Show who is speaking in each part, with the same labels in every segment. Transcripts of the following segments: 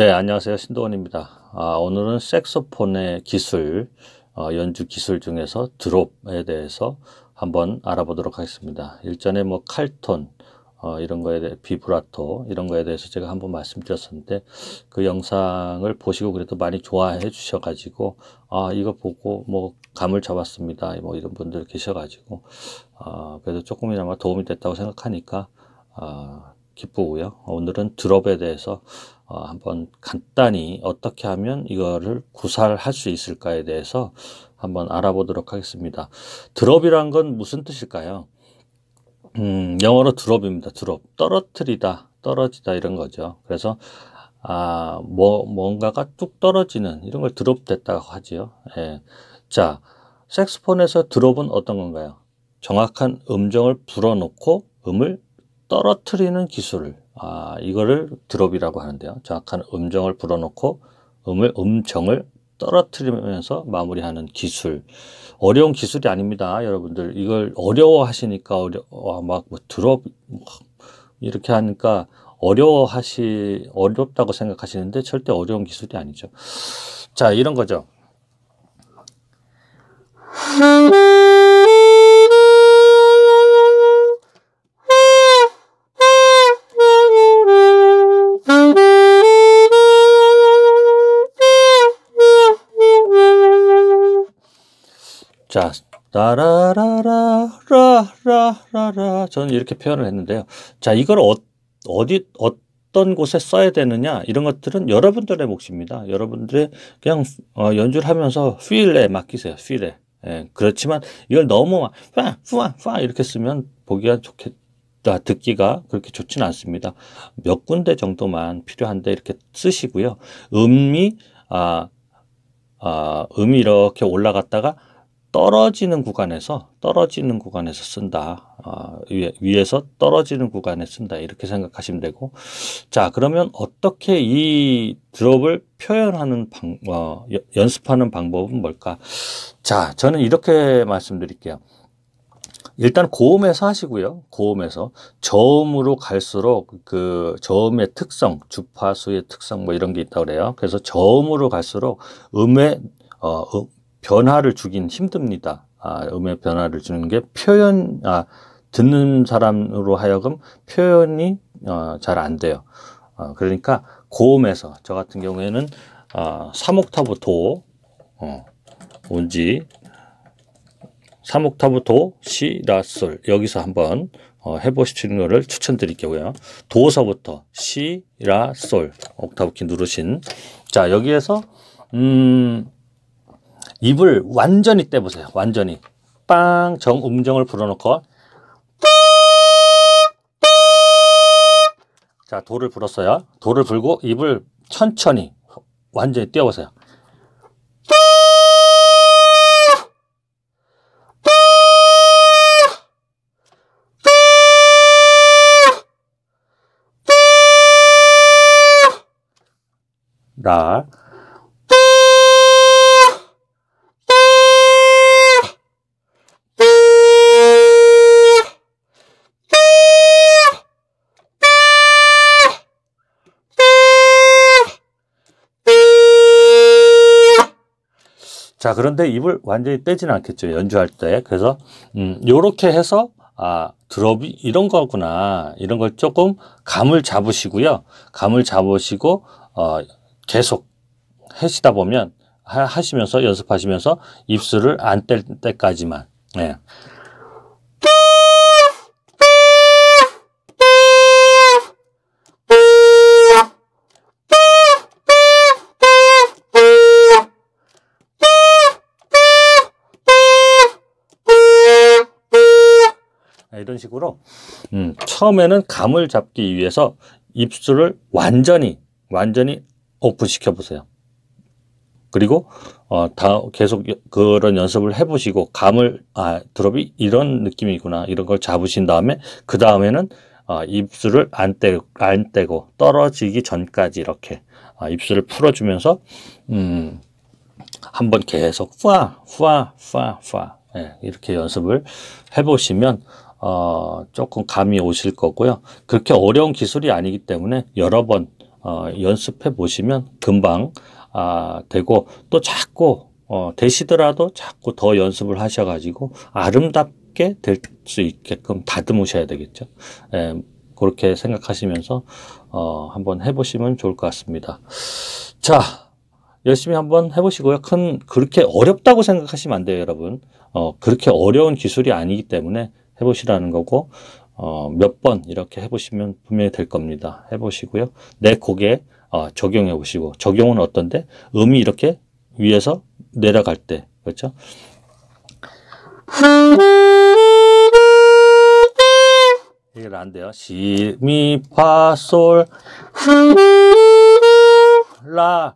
Speaker 1: 네, 안녕하세요. 신도원입니다 아, 오늘은 색소폰의 기술, 어, 연주 기술 중에서 드롭에 대해서 한번 알아보도록 하겠습니다. 일전에 뭐 칼톤, 어, 이런 거에 대해, 비브라토, 이런 거에 대해서 제가 한번 말씀드렸었는데, 그 영상을 보시고 그래도 많이 좋아해 주셔가지고, 아, 이거 보고 뭐 감을 잡았습니다. 뭐 이런 분들 계셔가지고, 아, 그래도 조금이나마 도움이 됐다고 생각하니까, 아, 기쁘고요. 오늘은 드롭에 대해서 어, 한번 간단히 어떻게 하면 이거를 구사할 수 있을까에 대해서 한번 알아보도록 하겠습니다. 드롭이란 건 무슨 뜻일까요? 음, 영어로 드롭입니다. 드롭. 떨어뜨리다, 떨어지다 이런 거죠. 그래서 아, 뭐, 뭔가가 뚝 떨어지는 이런 걸 드롭 됐다고 하지요. 예. 자, 색스폰에서 드롭은 어떤 건가요? 정확한 음정을 불어넣고 음을 떨어뜨리는 기술 을아 이거를 드롭이라고 하는데요 정확한 음정을 불어넣고 음을 음정을 떨어뜨리면서 마무리하는 기술 어려운 기술이 아닙니다 여러분들 이걸 어려워 하시니까 어려 막뭐 드롭 이렇게 하니까 어려워 하시 어렵다고 생각하시는데 절대 어려운 기술이 아니죠 자 이런 거죠 자, 라라라라라라라라 저는 이렇게 표현을 했는데요. 자, 이걸 어, 어디 어떤 곳에 써야 되느냐 이런 것들은 여러분들의 몫입니다. 여러분들의 그냥 어, 연주를 하면서 필에 맡기세요. 필에. 예, 그렇지만 이걸 너무 막 파, 파, 파 이렇게 쓰면 보기가 좋겠 다 듣기가 그렇게 좋지는 않습니다. 몇 군데 정도만 필요한데 이렇게 쓰시고요. 음이 아, 아 음이 이렇게 올라갔다가 떨어지는 구간에서 떨어지는 구간에서 쓴다 어, 위에, 서 떨어지는 구간에 쓴다 이렇게 생각하시면 되고 자 그러면 어떻게 이 드롭을 표현하는 방, 어, 연습하는 방법은 뭘까 자 저는 이렇게 말씀드릴게요 일단 고음에서 하시고요 고음에서 저음으로 갈수록 그 저음의 특성 주파수의 특성 뭐 이런 게 있다고 그래요 그래서 저음으로 갈수록 음의 어, 음, 변화를 주긴 힘듭니다. 아, 음의 변화를 주는 게 표현, 아, 듣는 사람으로 하여금 표현이 어, 잘안 돼요. 어, 그러니까 고음에서 저 같은 경우에는 3옥타브 어, 도, 어, 온지 3옥타브 도, 시, 라, 솔 여기서 한번 어, 해보시는 거를 추천드릴게요. 도서부터 시, 라, 솔 옥타브 키 누르신 자 여기에서 음 입을 완전히 떼보세요. 완전히. 빵! 정, 음정을 불어넣고 자, 도를 불었어요. 도를 불고 입을 천천히 완전히 떼어보세요. 라 자, 그런데 입을 완전히 떼지는 않겠죠. 연주할 때. 그래서, 음, 요렇게 해서, 아, 드롭이 이런 거구나. 이런 걸 조금 감을 잡으시고요. 감을 잡으시고, 어, 계속 하시다 보면, 하, 시면서 연습하시면서 입술을 안 뗄 때까지만. 예. 네. 이런 식으로 음, 처음에는 감을 잡기 위해서 입술을 완전히 완전히 오픈 시켜 보세요. 그리고 어, 다 계속 그런 연습을 해보시고 감을 아 드롭이 이런 느낌이구나 이런 걸 잡으신 다음에 그 다음에는 어, 입술을 안, 떼, 안 떼고 떨어지기 전까지 이렇게 어, 입술을 풀어주면서 음, 한번 계속 후아 후아 후아 후아 예, 이렇게 연습을 해보시면 어, 조금 감이 오실 거고요. 그렇게 어려운 기술이 아니기 때문에 여러 번 어, 연습해 보시면 금방 아, 되고 또 자꾸 어, 되시더라도 자꾸 더 연습을 하셔가지고 아름답게 될 수 있게끔 다듬으셔야 되겠죠. 예, 그렇게 생각하시면서 어, 한번 해보시면 좋을 것 같습니다. 자, 열심히 한번 해보시고요. 큰 그렇게 어렵다고 생각하시면 안 돼요, 여러분. 어, 그렇게 어려운 기술이 아니기 때문에 해보시라는 거고 어, 몇 번 이렇게 해보시면 분명히 될 겁니다. 해보시고요. 내 곡에 어, 적용해 보시고 적용은 어떤데 음이 이렇게 위에서 내려갈 때 그렇죠? 이게 안 돼요. 시, 미, 파, 솔, 라,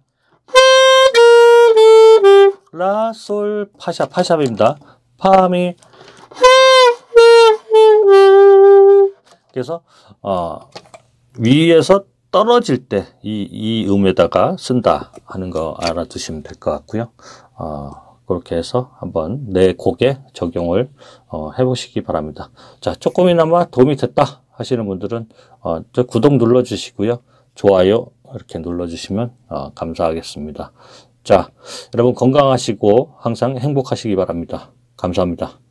Speaker 1: 라, 솔, 파샵, 파샵입니다. 파, 미, 그래서 어, 위에서 떨어질 때 이 이 음에다가 쓴다 하는 거 알아두시면 될 것 같고요. 어, 그렇게 해서 한번 내 곡에 적용을 어, 해보시기 바랍니다. 자, 조금이나마 도움이 됐다 하시는 분들은 어, 구독 눌러주시고요. 좋아요 이렇게 눌러주시면 어, 감사하겠습니다. 자, 여러분 건강하시고 항상 행복하시기 바랍니다. 감사합니다.